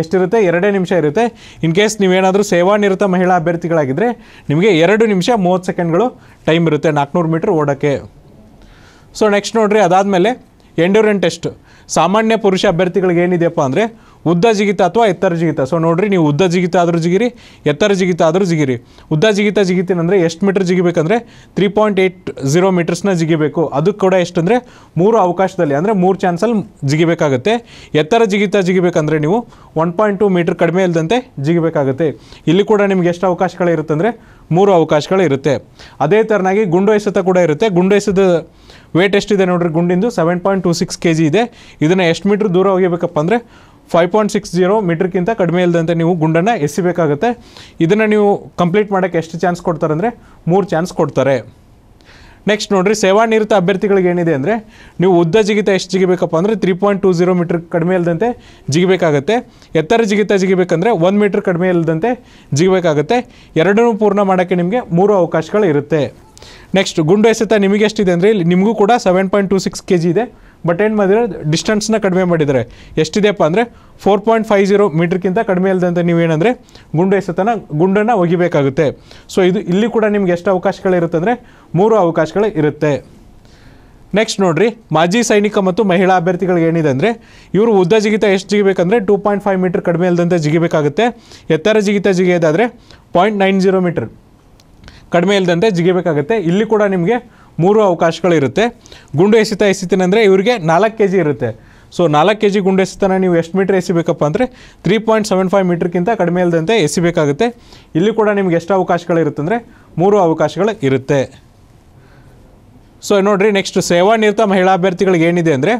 ಎಷ್ಟಿರುತ್ತೆ ಎರಡೇ ನಿಮಿಷ ಇರುತ್ತೆ ಇನ್ ಕೇಸ್ ನೀವೇನಾದರೂ ಸೇವಾನಿರತ ಮಹಿಳಾ ಅಭ್ಯರ್ಥಿಗಳಾಗಿದ್ದರೆ ನಿಮಗೆ ಎರಡು ನಿಮಿಷ ಮೂವತ್ತು ಸೆಕೆಂಡ್ಗಳು ಟೈಮ್ ಇರುತ್ತೆ ನಾಲ್ಕುನೂರು ಮೀಟ್ರ್ ಓಡೋಕ್ಕೆ ಸೊ ನೆಕ್ಸ್ಟ್ ನೋಡಿರಿ ಅದಾದಮೇಲೆ ಎಂಡ್ಯೂರೆಂಟ್ ಟೆಸ್ಟ್ ಸಾಮಾನ್ಯ ಪುರುಷ ಅಭ್ಯರ್ಥಿಗಳಿಗೆ ಏನಿದೆಯಪ್ಪ ಅಂದರೆ ಉದ್ದ ಜಿಗಿತ ಅಥವಾ ಎತ್ತರ ಜಿಗಿತ ಸೊ ನೋಡಿರಿ ನೀವು ಉದ್ದ ಜಿಗಿತ ಆದರೂ ಜಿಗಿರಿ ಎತ್ತರ ಜಿಗಿತ ಆದರೂ ಜಿಗಿರಿ ಉದ್ದ ಜಿಗಿತ ಜಿಗಿತೀನಂದರೆ ಎಷ್ಟು ಮೀಟರ್ ಜಿಗಿಬೇಕಂದ್ರೆ ತ್ರೀ ಪಾಯಿಂಟ್ ಏಯ್ಟ್ ಜೀರೋ ಮೀಟರ್ಸ್ನ ಜಿಗಿಬೇಕು ಅದಕ್ಕೆ ಕೂಡ ಎಷ್ಟಂದರೆ ಮೂರು ಅವಕಾಶದಲ್ಲಿ ಅಂದರೆ ಮೂರು ಚಾನ್ಸಲ್ಲಿ ಜಿಗಿಬೇಕಾಗುತ್ತೆ ಎತ್ತರ ಜಿಗಿತ ಜಿಗಿಬೇಕಂದ್ರೆ ನೀವು ಒನ್ ಪಾಯಿಂಟ್ ಟು ಮೀಟರ್ ಕಡಿಮೆ ಇಲ್ಲದಂತೆ ಜಿಗಿಬೇಕಾಗುತ್ತೆ ಇಲ್ಲಿ ಕೂಡ ನಿಮ್ಗೆ ಎಷ್ಟು ಅವಕಾಶಗಳಿರುತ್ತಂದರೆ ಮೂರು ಅವಕಾಶಗಳಿರುತ್ತೆ ಅದೇ ಥರನಾಗಿ ಗುಂಡು ಎಸೆತ ಕೂಡ ಇರುತ್ತೆ ಗುಂಡು ಎಸೆದ ವೇಟ್ ಎಷ್ಟಿದೆ ನೋಡ್ರಿ ಗುಂಡಿಂದು seven point two six K G ಇದೆ ಇದನ್ನು ಎಷ್ಟು ಮೀಟ್ರ್ ದೂರ ಹೋಗಬೇಕಪ್ಪ ಅಂದರೆ ಫೈವ್ ಪಾಯಿಂಟ್ ಸಿಕ್ಸ್ ಜೀರೋ ಮೀಟ್ರ್ಗಿಂತ ಕಡಿಮೆ ಇಲ್ಲದಂತೆ ನೀವು ಗುಂಡನ್ನು ಎಸಿಬೇಕಾಗುತ್ತೆ ಇದನ್ನು ನೀವು ಕಂಪ್ಲೀಟ್ ಮಾಡೋಕ್ಕೆ ಎಷ್ಟು ಚಾನ್ಸ್ ಕೊಡ್ತಾರೆ ಅಂದರೆ ಮೂರು ಚಾನ್ಸ್ ಕೊಡ್ತಾರೆ ನೆಕ್ಸ್ಟ್ ನೋಡಿರಿ ಸೇವಾ ಅಭ್ಯರ್ಥಿಗಳಿಗೆ ಏನಿದೆ ಅಂದರೆ ನೀವು ಉದ್ದ ಜಿಗಿತ ಎಷ್ಟು ಜಿಗಿಬೇಕಪ್ಪ ಅಂದರೆ three point two zero metre ಕಡಿಮೆ ಇಲ್ಲದಂತೆ ಜಿಗಿಬೇಕಾಗತ್ತೆ ಎತ್ತರ ಜಿಗಿತ ಜಿಗಿಬೇಕಂದ್ರೆ ಒಂದು ಮೀಟ್ರ್ ಕಡಿಮೆ ಇಲ್ಲದಂತೆ ಜಿಗಬೇಕಾಗತ್ತೆ ಎರಡನ್ನೂ ಪೂರ್ಣ ಮಾಡೋಕ್ಕೆ ನಿಮಗೆ ಮೂರು ಅವಕಾಶಗಳು ಇರುತ್ತೆ ನೆಕ್ಸ್ಟ್ ಗುಂಡು ಎಸೆತ ನಿಮಗೆ ಎಷ್ಟಿದೆ ಅಂದರೆ ಇಲ್ಲಿ ನಿಮಗೂ ಕೂಡ seven point two six K G ಇದೆ ಬಟ್ ಏನು ಮಾಡಿದರೆ ಡಿಸ್ಟೆನ್ಸ್ನ ಕಡಿಮೆ ಮಾಡಿದ್ದಾರೆ ಎಷ್ಟಿದೆಯಪ್ಪ ಅಂದರೆ ಫೋರ್ ಪಾಯಿಂಟ್ ಫೈವ್ ಜೀರೋ ಮೀಟ್ರ್ಗಿಂತ ಕಡಿಮೆ ಇಲ್ಲದಂತೆ ನೀವೇನಂದರೆ ಗುಂಡು ಎಸೆತನ ಗುಂಡನ್ನು ಒಗಿಬೇಕಾಗುತ್ತೆ ಸೊ ಇದು ಇಲ್ಲಿ ಕೂಡ ನಿಮ್ಗೆ ಎಷ್ಟು ಅವಕಾಶಗಳಿರುತ್ತೆ ಮೂರು ಅವಕಾಶಗಳು ಇರುತ್ತೆ ನೆಕ್ಸ್ಟ್ ನೋಡಿರಿ ಮಾಜಿ ಸೈನಿಕ ಮತ್ತು ಮಹಿಳಾ ಅಭ್ಯರ್ಥಿಗಳಿಗೆ ಏನಿದೆ ಅಂದರೆ ಇವರು ಉದ್ದ ಜಿಗಿತ ಎಷ್ಟು ಜಿಗಬೇಕಂದ್ರೆ ಟೂ ಪಾಯಿಂಟ್ ಫೈವ್ ಮೀಟರ್ ಕಡಿಮೆ ಇಲ್ಲದಂತೆ ಜಿಗಿಬೇಕಾಗುತ್ತೆ ಎತ್ತರ ಜಿಗಿತ ಜಿಗಿಯೋದಾದರೆ ಪಾಯಿಂಟ್ ನೈನ್ ಜೀರೋ ಮೀಟರ್ ಕಡಿಮೆ ಇಲ್ಲದಂತೆ ಜಿಗಿಬೇಕಾಗುತ್ತೆ ಇಲ್ಲಿ ಕೂಡ ನಿಮಗೆ ಮೂರು ಅವಕಾಶಗಳಿರುತ್ತೆ ಗುಂಡು ಎಸಿತ ಎಸಿತೀನಂದರೆ ಇವರಿಗೆ ನಾಲ್ಕು ಕೆ ಜಿ ಇರುತ್ತೆ ಸೊ ನಾಲ್ಕು ಕೆ ಜಿ ಗುಂಡು ಎಸಿತನ ನೀವು ಎಷ್ಟು ಮೀಟ್ರ್ ಎಸಿಬೇಕಪ್ಪ ಅಂದರೆ ತ್ರೀ ಪಾಯಿಂಟ್ ಸೆವೆನ್ ಫೈವ್ ಮೀಟ್ರ್ಗಿಂತ ಕಡಿಮೆ ಇಲ್ಲದಂತೆ ಎಸಿಬೇಕಾಗುತ್ತೆ ಇಲ್ಲಿ ಕೂಡ ನಿಮ್ಗೆ ಎಷ್ಟು ಅವಕಾಶಗಳಿರುತ್ತೆ ಅಂದರೆ ಮೂರು ಅವಕಾಶಗಳು ಇರುತ್ತೆ ಸೊ ನೋಡಿರಿ ನೆಕ್ಸ್ಟ್ ಸೇವಾನಿರತ ಮಹಿಳಾ ಅಭ್ಯರ್ಥಿಗಳಿಗೆ ಏನಿದೆ ಅಂದರೆ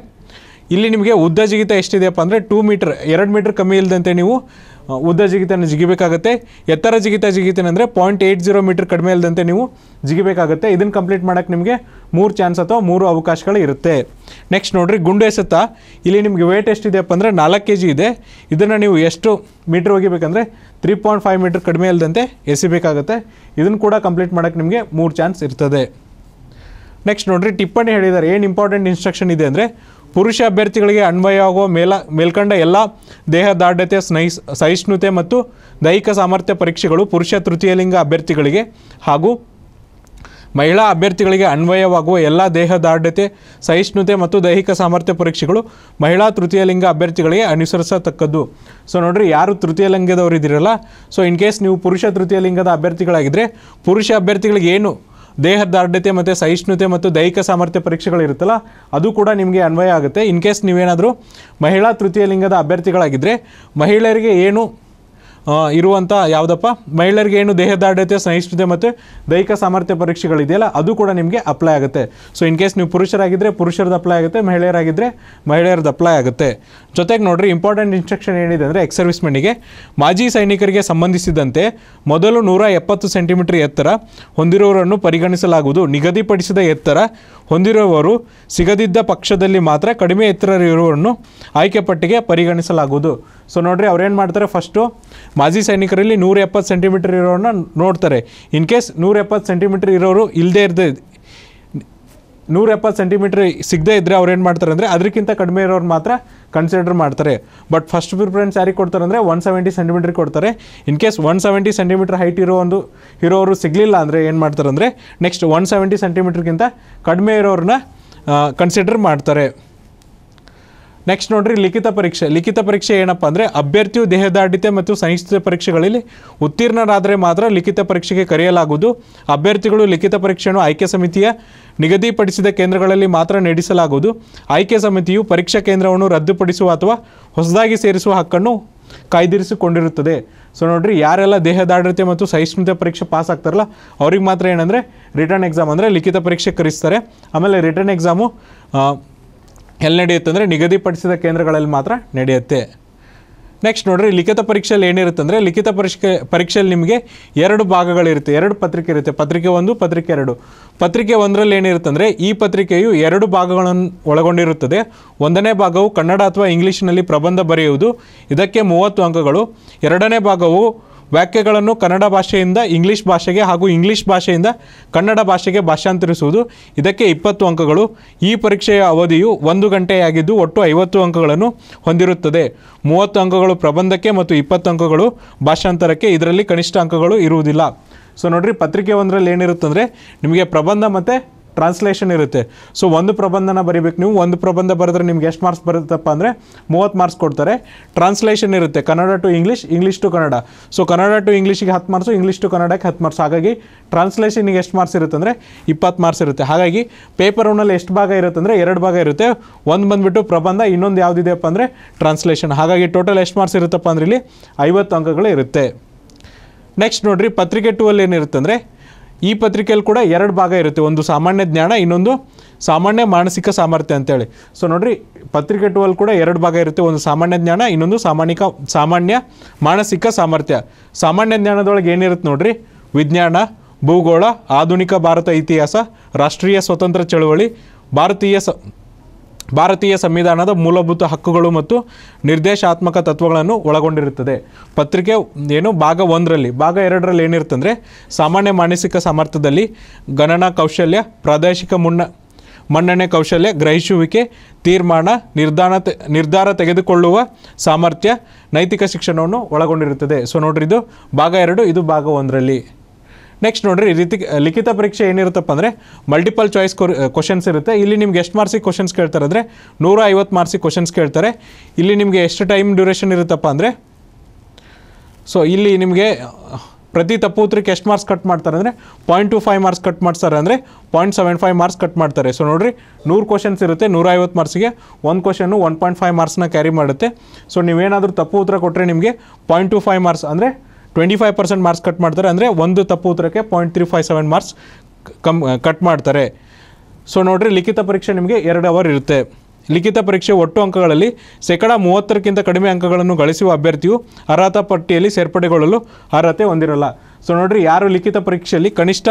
ಇಲ್ಲಿ ನಿಮಗೆ ಉದ್ದ ಜಿಗಿತ ಎಷ್ಟಿದೆಯಪ್ಪ ಅಂದರೆ ಟೂ ಮೀಟ್ರ್ ಎರಡು ಮೀಟ್ರ್ ಕಮ್ಮಿ ಇಲ್ಲದಂತೆ ನೀವು ಉದ್ದ ಜಿಗಿತನ ಜಿಗಿಬೇಕಾಗುತ್ತೆ ಎತ್ತರ ಜಿಗಿತ ಜಿಗಿತೇನೆ ಅಂದರೆ ಪಾಯಿಂಟ್ ಏಯ್ಟ್ ಜೀರೋ ಮೀಟರ್ ಕಡಿಮೆ ಇಲ್ಲದಂತೆ ನೀವು ಜಿಗಿಬೇಕಾಗುತ್ತೆ ಇದನ್ನು ಕಂಪ್ಲೀಟ್ ಮಾಡೋಕ್ಕೆ ನಿಮಗೆ ಮೂರು ಚಾನ್ಸ್ ಅಥವಾ ಮೂರು ಅವಕಾಶಗಳು ಇರುತ್ತೆ ನೆಕ್ಸ್ಟ್ ನೋಡಿರಿ ಗುಂಡು ಎಸೆತ ಇಲ್ಲಿ ನಿಮಗೆ ವೇಟ್ ಇದೆಯಪ್ಪ ಅಂದರೆ ನಾಲ್ಕು ಕೆ ಜಿ ಇದೆ ಇದನ್ನು ನೀವು ಎಷ್ಟು ಮೀಟ್ರ್ ಒಗಿಬೇಕಂದ್ರೆ ತ್ರೀ ಪಾಯಿಂಟ್ ಫೈವ್ ಮೀಟ್ರ್ ಕಡಿಮೆ ಇಲ್ಲದಂತೆ ಎಸಿಬೇಕಾಗುತ್ತೆ ಇದನ್ನು ಕೂಡ ಕಂಪ್ಲೀಟ್ ಮಾಡೋಕ್ಕೆ ನಿಮಗೆ ಮೂರು ಚಾನ್ಸ್ ಇರ್ತದೆ ನೆಕ್ಸ್ಟ್ ನೋಡಿರಿ ಟಿಪ್ಪಣಿ ಹೇಳಿದ್ದಾರೆ ಏನು ಇಂಪಾರ್ಟೆಂಟ್ ಇನ್ಸ್ಟ್ರಕ್ಷನ್ ಇದೆ ಅಂದರೆ ಪುರುಷ ಅಭ್ಯರ್ಥಿಗಳಿಗೆ ಅನ್ವಯವಾಗುವ ಮೇಲ ಮೇಲ್ಕಂಡ ಎಲ್ಲ ದೇಹದಾರ್ಢ್ಯತೆ ಸ್ನೈ ಸಹಿಷ್ಣುತೆ ಮತ್ತು ದೈಹಿಕ ಸಾಮರ್ಥ್ಯ ಪರೀಕ್ಷೆಗಳು ಪುರುಷ ತೃತೀಯ ಲಿಂಗ ಅಭ್ಯರ್ಥಿಗಳಿಗೆ ಹಾಗೂ ಮಹಿಳಾ ಅಭ್ಯರ್ಥಿಗಳಿಗೆ ಅನ್ವಯವಾಗುವ ಎಲ್ಲ ದೇಹದಾರ್ಢ್ಯತೆ ಸಹಿಷ್ಣುತೆ ಮತ್ತು ದೈಹಿಕ ಸಾಮರ್ಥ್ಯ ಪರೀಕ್ಷೆಗಳು ಮಹಿಳಾ ತೃತೀಯ ಲಿಂಗ ಅಭ್ಯರ್ಥಿಗಳಿಗೆ ಅನುಸರಿಸತಕ್ಕದ್ದು ಸೊ ನೋಡಿರಿ ಯಾರು ತೃತೀಯ ಲಿಂಗದವರು ಇದ್ದೀರಲ್ಲ ಸೊ ಇನ್ ಕೇಸ್ ನೀವು ಪುರುಷ ತೃತೀಯ ಲಿಂಗದ ಅಭ್ಯರ್ಥಿಗಳಾಗಿದ್ದರೆ ಪುರುಷ ಅಭ್ಯರ್ಥಿಗಳಿಗೆ ಏನು ದೇಹದ ಮತ್ತು ಸಹಿಷ್ಣುತೆ ಮತ್ತು ದೈಹಿಕ ಸಾಮರ್ಥ್ಯ ಪರೀಕ್ಷೆಗಳಿರುತ್ತಲ್ಲ ಅದು ಕೂಡ ನಿಮಗೆ ಅನ್ವಯ ಆಗುತ್ತೆ ಇನ್ ಕೇಸ್ ನೀವೇನಾದರೂ ಮಹಿಳಾ ತೃತೀಯ ಲಿಂಗದ ಅಭ್ಯರ್ಥಿಗಳಾಗಿದ್ದರೆ ಮಹಿಳೆಯರಿಗೆ ಏನು ಇರುವಂಥ ಯಾವುದಪ್ಪ ಮಹಿಳೆಯರಿಗೆ ಏನು ದೇಹದಾಢ್ಯತೆ ಸಹಿಷ್ಣುತೆ ಮತ್ತು ದೈಹಿಕ ಸಾಮರ್ಥ್ಯ ಪರೀಕ್ಷೆಗಳಿದೆಯಲ್ಲ ಅದು ಕೂಡ ನಿಮಗೆ ಅಪ್ಲೈ ಆಗುತ್ತೆ ಸೊ ಇನ್ ಕೇಸ್ ನೀವು ಪುರುಷರಾಗಿದ್ದರೆ ಪುರುಷರದ್ದು ಅಪ್ಲೈ ಆಗುತ್ತೆ ಮಹಿಳೆಯರಾಗಿದ್ದರೆ ಮಹಿಳೆಯರದ್ದು ಅಪ್ಲೈ ಆಗುತ್ತೆ ಜೊತೆಗೆ ನೋಡ್ರಿ ಇಂಪಾರ್ಟೆಂಟ್ ಇನ್ಸ್ಟ್ರಕ್ಷನ್ ಏನಿದೆ ಅಂದರೆ ಎಕ್ಸ್ ಮಾಜಿ ಸೈನಿಕರಿಗೆ ಸಂಬಂಧಿಸಿದಂತೆ ಮೊದಲು ನೂರ ಎಪ್ಪತ್ತು ಸೆಂಟಿಮೀಟರ್ ಎತ್ತರ ಹೊಂದಿರುವವರನ್ನು ಪರಿಗಣಿಸಲಾಗುವುದು ನಿಗದಿಪಡಿಸಿದ ಎತ್ತರ ಹೊಂದಿರುವವರು ಸಿಗದಿದ್ದ ಪಕ್ಷದಲ್ಲಿ ಮಾತ್ರ ಕಡಿಮೆ ಎತ್ತರ ಇರುವವರನ್ನು ಆಯ್ಕೆ ಪಟ್ಟಿಗೆ ಪರಿಗಣಿಸಲಾಗುವುದು ಸೊ ನೋಡ್ರಿ ಅವ್ರೇನು ಮಾಡ್ತಾರೆ ಫಸ್ಟು ಮಾಜಿ ಸೈನಿಕರಲ್ಲಿ ನೂರ ಎಪ್ಪತ್ತು ಸೆಂಟಿಮೀಟರ್ ಇರೋರನ್ನ ನೋಡ್ತಾರೆ ಇನ್ ಕೇಸ್ ನೂರ ಎಪ್ಪತ್ತು ಸೆಂಟಿಮೀಟರ್ ಇರೋರು ಇಲ್ಲದೇ ಇರದೆ ನೂರ ಎಪ್ಪತ್ತು ಸೆಂಟಿಮೀಟ್ರ್ ಸಿಗದೇ ಇದ್ದರೆ ಅವ್ರು ಏನು ಮಾಡ್ತಾರೆ ಅಂದರೆ ಅದಕ್ಕಿಂತ ಕಡಿಮೆ ಇರೋರು ಮಾತ್ರ ಕನ್ಸಿಡರ್ ಮಾಡ್ತಾರೆ ಬಟ್ ಫಸ್ಟ್ ಪ್ರಿಫರೆನ್ಸ್ ಯಾರಿಗೆ ಕೊಡ್ತಾರೆ ಅಂದರೆ ಒನ್ ಸೆವೆಂಟಿ ಸೆಂಟಿಮೀಟ್ರ್ ಕೊಡ್ತಾರೆ in case one seventy centimetre height ಇರೋ ಒಂದು ಇರೋರು ಸಿಗಲಿಲ್ಲ ಅಂದರೆ ಏನು ಮಾಡ್ತಾರೆ ಅಂದರೆ ನೆಕ್ಸ್ಟ್ ಒನ್ ಸೆವೆಂಟಿ ಸೆಂಟಿಮೀಟ್ರ್ಗಿಂತ ಕಡಿಮೆ ಇರೋರನ್ನ ಕನ್ಸಿಡರ್ ಮಾಡ್ತಾರೆ ನೆಕ್ಸ್ಟ್ ನೋಡ್ರಿ ಲಿಖಿತ ಪರೀಕ್ಷೆ ಲಿಖಿತ ಪರೀಕ್ಷೆ ಏನಪ್ಪ ಅಂದರೆ ಅಭ್ಯರ್ಥಿಯು ದೇಹದಾಢ್ಯತೆ ಮತ್ತು ಸಹಿಷ್ಣುತೆ ಪರೀಕ್ಷೆಗಳಲ್ಲಿ ಉತ್ತೀರ್ಣರಾದರೆ ಮಾತ್ರ ಲಿಖಿತ ಪರೀಕ್ಷೆಗೆ ಕರೆಯಲಾಗುವುದು ಅಭ್ಯರ್ಥಿಗಳು ಲಿಖಿತ ಪರೀಕ್ಷೆಯನ್ನು ಆಯ್ಕೆ ಸಮಿತಿಯ ನಿಗದಿಪಡಿಸಿದ ಕೇಂದ್ರಗಳಲ್ಲಿ ಮಾತ್ರ ನಡೆಸಲಾಗುವುದು ಆಯ್ಕೆ ಸಮಿತಿಯು ಪರೀಕ್ಷಾ ಕೇಂದ್ರವನ್ನು ರದ್ದುಪಡಿಸುವ ಅಥವಾ ಹೊಸದಾಗಿ ಸೇರಿಸುವ ಹಕ್ಕನ್ನು ಕಾಯ್ದಿರಿಸಿಕೊಂಡಿರುತ್ತದೆ ಸೊ ನೋಡ್ರಿ ಯಾರೆಲ್ಲ ದೇಹದಾಢ್ಯತೆ ಮತ್ತು ಸಹಿಷ್ಣುತೆ ಪರೀಕ್ಷೆ ಪಾಸ್ ಆಗ್ತಾರಲ್ಲ ಅವ್ರಿಗೆ ಮಾತ್ರ ಏನಂದರೆ ರಿಟರ್ನ್ ಎಕ್ಸಾಮ್ ಅಂದರೆ ಲಿಖಿತ ಪರೀಕ್ಷೆ ಕರೆಸ್ತಾರೆ ಆಮೇಲೆ ರಿಟರ್ನ್ ಎಕ್ಸಾಮು ಎಲ್ಲಿ ನಡೆಯುತ್ತೆ ಅಂದರೆ ನಿಗದಿಪಡಿಸಿದ ಕೇಂದ್ರಗಳಲ್ಲಿ ಮಾತ್ರ ನಡೆಯುತ್ತೆ ನೆಕ್ಸ್ಟ್ ನೋಡಿರಿ ಲಿಖಿತ ಪರೀಕ್ಷೆಯಲ್ಲಿ ಏನಿರುತ್ತೆ ಅಂದರೆ ಲಿಖಿತ ಪರೀಕ್ಷೆ ಪರೀಕ್ಷೆಯಲ್ಲಿ ನಿಮಗೆ ಎರಡು ಭಾಗಗಳಿರುತ್ತೆ ಎರಡು ಪತ್ರಿಕೆ ಇರುತ್ತೆ ಪತ್ರಿಕೆ ಒಂದು ಪತ್ರಿಕೆ ಎರಡು ಪತ್ರಿಕೆ ಒಂದರಲ್ಲಿ ಏನಿರುತ್ತೆ ಅಂದರೆ ಈ ಪತ್ರಿಕೆಯು ಎರಡು ಭಾಗಗಳನ್ನು ಒಳಗೊಂಡಿರುತ್ತದೆ ಒಂದನೇ ಭಾಗವು ಕನ್ನಡ ಅಥವಾ ಇಂಗ್ಲೀಷ್ನಲ್ಲಿ ಪ್ರಬಂಧ ಬರೆಯುವುದು ಇದಕ್ಕೆ ಮೂವತ್ತು ಅಂಕಗಳು ಎರಡನೇ ಭಾಗವು ವಾಕ್ಯಗಳನ್ನು ಕನ್ನಡ ಭಾಷೆಯಿಂದ ಇಂಗ್ಲೀಷ್ ಭಾಷೆಗೆ ಹಾಗೂ ಇಂಗ್ಲೀಷ್ ಭಾಷೆಯಿಂದ ಕನ್ನಡ ಭಾಷೆಗೆ ಭಾಷಾಂತರಿಸುವುದು ಇದಕ್ಕೆ ಇಪ್ಪತ್ತು ಅಂಕಗಳು ಈ ಪರೀಕ್ಷೆಯ ಅವಧಿಯು ಒಂದು ಗಂಟೆಯಾಗಿದ್ದು ಒಟ್ಟು ಐವತ್ತು ಅಂಕಗಳನ್ನು ಹೊಂದಿರುತ್ತದೆ ಮೂವತ್ತು ಅಂಕಗಳು ಪ್ರಬಂಧಕ್ಕೆ ಮತ್ತು ಇಪ್ಪತ್ತು ಅಂಕಗಳು ಭಾಷಾಂತರಕ್ಕೆ ಇದರಲ್ಲಿ ಕನಿಷ್ಠ ಅಂಕಗಳು ಇರುವುದಿಲ್ಲ ಸೊ ನೋಡಿರಿ ಪತ್ರಿಕೆ ಒಂದರಲ್ಲಿ ಏನಿರುತ್ತಂದರೆ ನಿಮಗೆ ಪ್ರಬಂಧ ಮತ್ತು ಟ್ರಾನ್ಸ್ಲೇಷನ್ ಇರುತ್ತೆ ಸೊ ಒಂದು ಪ್ರಬಂಧನ ಬರೀಬೇಕು ನೀವು ಒಂದು ಪ್ರಬಂಧ ಬರೆದ್ರೆ ನಿಮ್ಗೆ ಎಷ್ಟು ಮಾರ್ಕ್ಸ್ ಬರುತ್ತಪ್ಪ ಅಂದರೆ ಮೂವತ್ತು ಮಾರ್ಕ್ಸ್ ಕೊಡ್ತಾರೆ ಟ್ರಾನ್ಸ್ಲೇಷನ್ ಇರುತ್ತೆ Kannada to English English to Kannada so Kannada to ಇಂಗ್ಲೀಷಿಗೆ ಹತ್ತು ಮಾರ್ಕ್ಸು ಇಂಗ್ಲೀಷ್ ಟು ಕನ್ನಡಕ್ಕೆ ಹತ್ತು ಮಾರ್ಕ್ಸ್ ಹಾಗಾಗಿ ಟ್ರಾನ್ಸ್ಲೇಷನಿಗೆ ಎಷ್ಟು ಮಾರ್ಕ್ಸ್ ಇರುತ್ತೆ ಅಂದರೆ ಇಪ್ಪತ್ತು ಮಾರ್ಕ್ಸ್ ಇರುತ್ತೆ ಹಾಗಾಗಿ ಪೇಪರ್ ಒನ್ನಲ್ಲಿ ಎಷ್ಟು ಭಾಗ ಇರುತ್ತೆ ಅಂದರೆ ಎರಡು ಭಾಗ ಇರುತ್ತೆ ಒಂದು ಬಂದುಬಿಟ್ಟು ಪ್ರಬಂಧ ಇನ್ನೊಂದು ಯಾವುದಿದೆಯಪ್ಪ ಅಂದರೆ ಟ್ರಾನ್ಸ್ಲೇಷನ್ ಹಾಗಾಗಿ ಟೋಟಲ್ ಎಷ್ಟು ಮಾರ್ಕ್ಸ್ ಇರುತ್ತಪ್ಪ ಅಂದ್ರೆ ಇಲ್ಲಿ ಐವತ್ತು ಅಂಕಗಳು ಇರುತ್ತೆ ನೆಕ್ಸ್ಟ್ ನೋಡಿರಿ ಪತ್ರಿಕೆ ಟೂ ಅಲ್ಲಿ ಏನಿರುತ್ತೆ ಅಂದರೆ ಈ ಪತ್ರಿಕೆಯಲ್ಲಿ ಕೂಡ ಎರಡು ಭಾಗ ಇರುತ್ತೆ ಒಂದು ಸಾಮಾನ್ಯ ಜ್ಞಾನ ಇನ್ನೊಂದು ಸಾಮಾನ್ಯ ಮಾನಸಿಕ ಸಾಮರ್ಥ್ಯ ಅಂತೇಳಿ ಸೊ ನೋಡ್ರಿ ಪತ್ರಿಕೆ ಟುವಲ್ಲಿ ಕೂಡ ಎರಡು ಭಾಗ ಇರುತ್ತೆ ಒಂದು ಸಾಮಾನ್ಯ ಜ್ಞಾನ ಇನ್ನೊಂದು ಸಾಮಾನ್ಯಿಕ ಸಾಮಾನ್ಯ ಮಾನಸಿಕ ಸಾಮರ್ಥ್ಯ ಸಾಮಾನ್ಯ ಜ್ಞಾನದೊಳಗೆ ಏನಿರುತ್ತೆ ನೋಡ್ರಿ ವಿಜ್ಞಾನ ಭೂಗೋಳ ಆಧುನಿಕ ಭಾರತ ಇತಿಹಾಸ ರಾಷ್ಟ್ರೀಯ ಸ್ವತಂತ್ರ ಚಳುವಳಿ ಭಾರತೀಯ ಸ ಭಾರತೀಯ ಸಂವಿಧಾನದ ಮೂಲಭೂತ ಹಕ್ಕುಗಳು ಮತ್ತು ನಿರ್ದೇಶಾತ್ಮಕ ತತ್ವಗಳನ್ನು ಒಳಗೊಂಡಿರುತ್ತದೆ ಪತ್ರಿಕೆ ಏನು ಭಾಗ ಒಂದರಲ್ಲಿ ಭಾಗ ಎರಡರಲ್ಲಿ ಏನಿರುತ್ತಂದರೆ ಸಾಮಾನ್ಯ ಮಾನಸಿಕ ಸಾಮರ್ಥ್ಯದಲ್ಲಿ ಗಣನಾ ಕೌಶಲ್ಯ ಪ್ರಾದೇಶಿಕ ಮುನ್ನ ಮನ್ನಣೆ ಕೌಶಲ್ಯ ಗ್ರಹಿಸುವಿಕೆ ತೀರ್ಮಾನ ನಿರ್ಧಾರ ನಿರ್ಧಾರ ತೆಗೆದುಕೊಳ್ಳುವ ಸಾಮರ್ಥ್ಯ ನೈತಿಕ ಶಿಕ್ಷಣವನ್ನು ಒಳಗೊಂಡಿರುತ್ತದೆ ಸೊ ನೋಡ್ರಿ ಇದು ಭಾಗ ಎರಡು ಇದು ಭಾಗ ಒಂದರಲ್ಲಿ ನೆಕ್ಸ್ಟ್ ನೋಡಿರಿ ರೀತಿ ಲಿಖಿತ ಪರೀಕ್ಷೆ ಏನಿರುತ್ತಪ್ಪ ಅಂದರೆ ಮಲ್ಟಿಪಲ್ ಚಾಯ್ಸ್ ಕ್ವಶನ್ಸ್ ಇರುತ್ತೆ ಇಲ್ಲಿ ನಿಮ್ಗೆ ಎಷ್ಟು ಮಾರ್ಕ್ಸಿಗೆ ಕ್ವಶನ್ಸ್ ಕೇಳ್ತಾರೆ ಅಂದರೆ ನೂರ ಐವತ್ತು ಮಾರ್ಕ್ಸಿಗೆ ಕ್ವಶನ್ಸ್ ಕೇಳ್ತಾರೆ ಇಲ್ಲಿ ನಿಮಗೆ ಎಷ್ಟು ಟೈಮ್ ಡ್ಯೂರೇಷನ್ ಇರುತ್ತಪ್ಪ ಅಂದರೆ ಸೊ ಇಲ್ಲಿ ನಿಮಗೆ ಪ್ರತಿ ತಪ್ಪು ಉತ್ತರಕ್ಕೆ ಎಷ್ಟು ಮಾರ್ಕ್ಸ್ ಕಟ್ ಮಾಡ್ತಾರೆ ಅಂದರೆ point two five marks cut ಮಾಡ್ತಾರೆ ಅಂದರೆ point seven five marks cut ಮಾಡ್ತಾರೆ ಸೊ ನೋಡಿರಿ ನೂರು ಕ್ವಶನ್ಸ್ ಇರುತ್ತೆ ನೂರ ಐವತ್ತು ಮಾರ್ಕ್ಸಿಗೆ ಒಂದು ಕ್ವಶನ್ನು ಒನ್ ಪಾಯಿಂಟ್ ಫೈವ್ ಮಾರ್ಕ್ಸ್ನ ಕ್ಯಾರಿ ಮಾಡುತ್ತೆ ಸೊ ನೀವೇನಾದರೂ ತಪ್ಪು ಉತ್ತರ ಕೊಟ್ಟರೆ ನಿಮಗೆ ಪಾಯಿಂಟ್ ಟು ಫೈವ್ ಮಾರ್ಕ್ಸ್ ಅಂದರೆ twenty five percent marks cut ಮಾಡ್ತಾರೆ ಅಂದರೆ ಒಂದು ತಪ್ಪು ಉತ್ತರಕ್ಕೆ point three five seven marks ಕಮ್ ಕಟ್ ಮಾಡ್ತಾರೆ ಸೊ ನೋಡಿರಿ ಲಿಖಿತ ಪರೀಕ್ಷೆ ನಿಮಗೆ ಎರಡು ಅವರ್ ಇರುತ್ತೆ ಲಿಖಿತ ಪರೀಕ್ಷೆ ಒಟ್ಟು ಅಂಕಗಳಲ್ಲಿ ಶೇಕಡ ಮೂವತ್ತರಕ್ಕಿಂತ ಕಡಿಮೆ ಅಂಕಗಳನ್ನು ಗಳಿಸುವ ಅಭ್ಯರ್ಥಿಯು ಅರ್ಹತಾ ಪಟ್ಟಿಯಲ್ಲಿ ಸೇರ್ಪಡೆಗೊಳ್ಳಲು ಅರ್ಹತೆ ಹೊಂದಿರಲ್ಲ ಸೊ ನೋಡಿರಿ ಯಾರು ಲಿಖಿತ ಪರೀಕ್ಷೆಯಲ್ಲಿ ಕನಿಷ್ಠ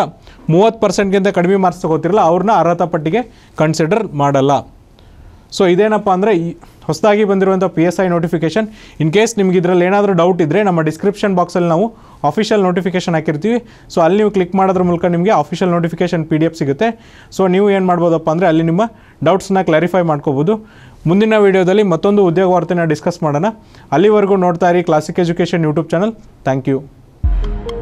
ಮೂವತ್ತು ಪರ್ಸೆಂಟ್ಗಿಂತ ಕಡಿಮೆ ಮಾರ್ಕ್ಸ್ ತಗೋತಿರಲ್ಲ ಅವ್ರನ್ನ ಅರ್ಹತಾ ಪಟ್ಟಿಗೆ ಕನ್ಸಿಡರ್ ಮಾಡಲ್ಲ ಸೊ ಇದೇನಪ್ಪ ಅಂದರೆ ಈ ಹೊಸದಾಗಿ ಬಂದಿರುವಂಥ P S I notification in case ನಿಮ್ಗೆ ಇದರಲ್ಲಿ ಏನಾದರೂ ಡೌಟ್ ಇದ್ದರೆ ನಮ್ಮ ಡಿಸ್ಕ್ರಿಪ್ಷನ್ ಬಾಕ್ಸಲ್ಲಿ ನಾವು ಆಫಿಷಿಯಲ್ ನೋಟಿಫಿಕೇಷನ್ ಹಾಕಿರ್ತೀವಿ ಸೊ ಅಲ್ಲಿ ನೀವು ಕ್ಲಿಕ್ ಮಾಡೋದ್ರ ಮೂಲಕ ನಿಮಗೆ official notification P D F ಸಿಗುತ್ತೆ ಸೊ ನೀವು ಏನು ಮಾಡ್ಬೋದಪ್ಪ ಅಂದರೆ ಅಲ್ಲಿ ನಿಮ್ಮ ಡೌಟ್ಸ್ನ ಕ್ಲಾರಿಫೈ ಮಾಡ್ಕೋಬೋದು ಮುಂದಿನ ವೀಡಿಯೋದಲ್ಲಿ ಮತ್ತೊಂದು ಉದ್ಯೋಗ ವಾರ್ತೆನ ಡಿಸ್ಕಸ್ ಮಾಡೋಣ ಅಲ್ಲಿವರೆಗೂ ನೋಡ್ತಾ ಇರಿ Classic education YouTube channel thank you